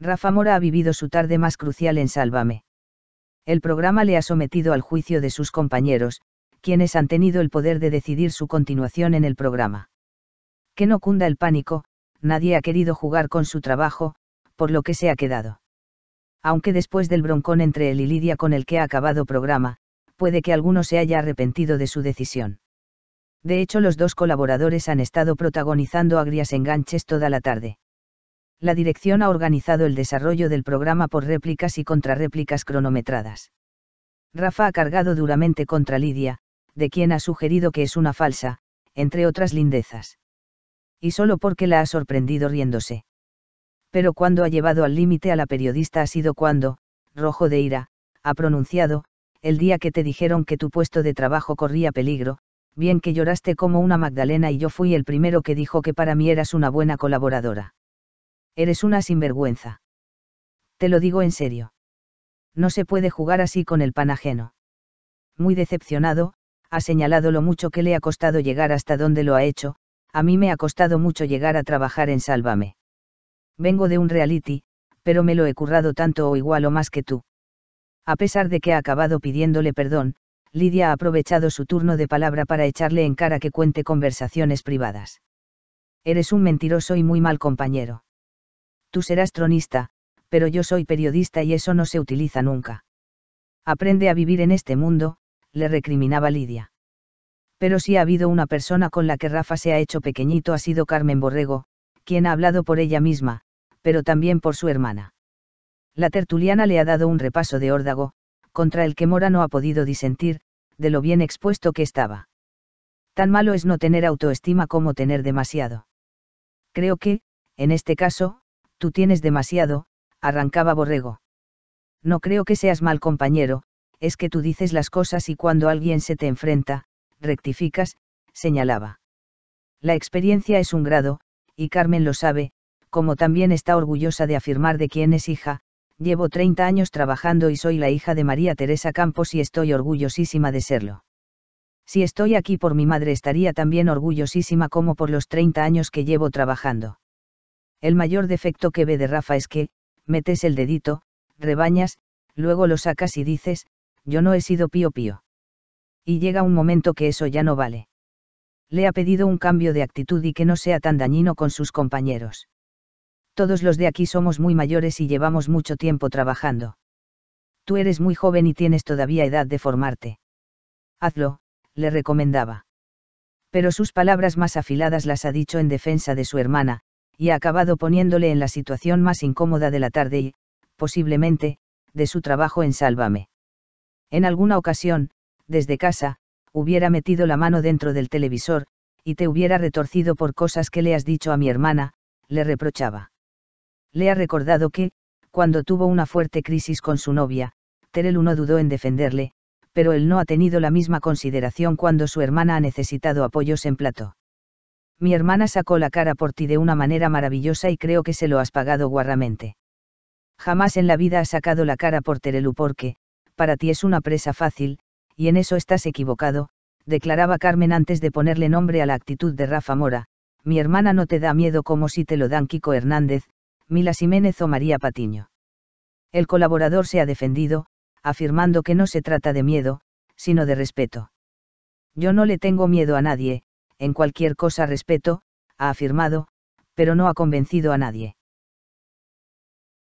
Rafa Mora ha vivido su tarde más crucial en Sálvame. El programa le ha sometido al juicio de sus compañeros, quienes han tenido el poder de decidir su continuación en el programa. Que no cunda el pánico, nadie ha querido jugar con su trabajo, por lo que se ha quedado. Aunque después del broncón entre él y Lidia con el que ha acabado programa, puede que alguno se haya arrepentido de su decisión. De hecho, los dos colaboradores han estado protagonizando agrias enganches toda la tarde la dirección ha organizado el desarrollo del programa por réplicas y contrarréplicas cronometradas. Rafa ha cargado duramente contra Lidia, de quien ha sugerido que es una falsa, entre otras lindezas. Y solo porque la ha sorprendido riéndose. Pero cuando ha llevado al límite a la periodista ha sido cuando, rojo de ira, ha pronunciado, el día que te dijeron que tu puesto de trabajo corría peligro, bien que lloraste como una Magdalena y yo fui el primero que dijo que para mí eras una buena colaboradora. Eres una sinvergüenza. Te lo digo en serio. No se puede jugar así con el pan ajeno. Muy decepcionado, ha señalado lo mucho que le ha costado llegar hasta donde lo ha hecho, a mí me ha costado mucho llegar a trabajar en Sálvame. Vengo de un reality, pero me lo he currado tanto o igual o más que tú. A pesar de que ha acabado pidiéndole perdón, Lidia ha aprovechado su turno de palabra para echarle en cara que cuente conversaciones privadas. Eres un mentiroso y muy mal compañero. Tú serás tronista, pero yo soy periodista y eso no se utiliza nunca. Aprende a vivir en este mundo, le recriminaba Lidia. Pero si ha habido una persona con la que Rafa se ha hecho pequeñito ha sido Carmen Borrego, quien ha hablado por ella misma, pero también por su hermana. La tertuliana le ha dado un repaso de órdago, contra el que Mora no ha podido disentir, de lo bien expuesto que estaba. Tan malo es no tener autoestima como tener demasiado. Creo que, en este caso, tú tienes demasiado, arrancaba Borrego. No creo que seas mal compañero, es que tú dices las cosas y cuando alguien se te enfrenta, rectificas, señalaba. La experiencia es un grado, y Carmen lo sabe, como también está orgullosa de afirmar de quién es hija, llevo 30 años trabajando y soy la hija de María Teresa Campos y estoy orgullosísima de serlo. Si estoy aquí por mi madre estaría también orgullosísima como por los 30 años que llevo trabajando. El mayor defecto que ve de Rafa es que, metes el dedito, rebañas, luego lo sacas y dices, yo no he sido pío pío. Y llega un momento que eso ya no vale. Le ha pedido un cambio de actitud y que no sea tan dañino con sus compañeros. Todos los de aquí somos muy mayores y llevamos mucho tiempo trabajando. Tú eres muy joven y tienes todavía edad de formarte. Hazlo, le recomendaba. Pero sus palabras más afiladas las ha dicho en defensa de su hermana, y ha acabado poniéndole en la situación más incómoda de la tarde y, posiblemente, de su trabajo en Sálvame. En alguna ocasión, desde casa, hubiera metido la mano dentro del televisor, y te hubiera retorcido por cosas que le has dicho a mi hermana, le reprochaba. Le ha recordado que, cuando tuvo una fuerte crisis con su novia, Terelu no dudó en defenderle, pero él no ha tenido la misma consideración cuando su hermana ha necesitado apoyos en plato mi hermana sacó la cara por ti de una manera maravillosa y creo que se lo has pagado guarramente. Jamás en la vida has sacado la cara por Terelu porque, para ti es una presa fácil, y en eso estás equivocado, declaraba Carmen antes de ponerle nombre a la actitud de Rafa Mora, mi hermana no te da miedo como si te lo dan Kiko Hernández, Mila Jiménez o María Patiño. El colaborador se ha defendido, afirmando que no se trata de miedo, sino de respeto. Yo no le tengo miedo a nadie, en cualquier cosa respeto, ha afirmado, pero no ha convencido a nadie.